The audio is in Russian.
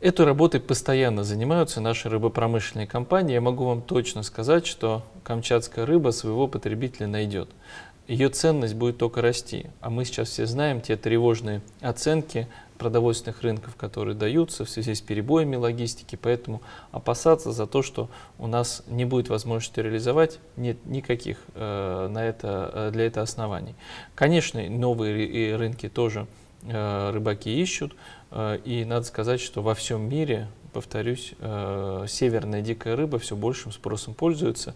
Эту работой постоянно занимаются наши рыбопромышленные компании. Я могу вам точно сказать, что камчатская рыба своего потребителя найдет. Ее ценность будет только расти. А мы сейчас все знаем те тревожные оценки продовольственных рынков, которые даются в связи с перебоями логистики, поэтому опасаться за то, что у нас не будет возможности реализовать, нет никаких э, на это, э, для этого оснований. Конечно, новые рынки тоже Э, рыбаки ищут. Э, и надо сказать, что во всем мире, повторюсь, э, северная дикая рыба все большим спросом пользуется.